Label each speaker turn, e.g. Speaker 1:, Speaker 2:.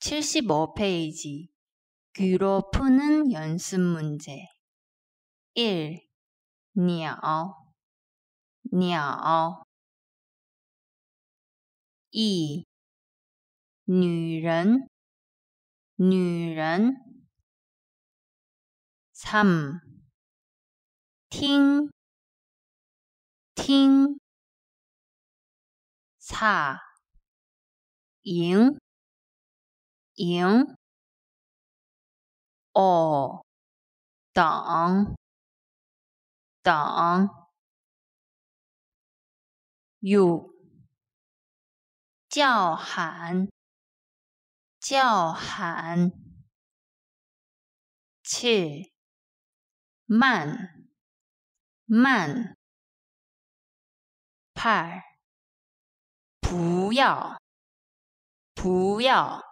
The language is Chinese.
Speaker 1: 75페이지 귀로 푸는 연습 문제 1. 鸟鸟 2. 女人女人 3. 听听 4. 赢赢哦！等等 y o u 叫喊叫喊！切慢慢！派儿不要不要！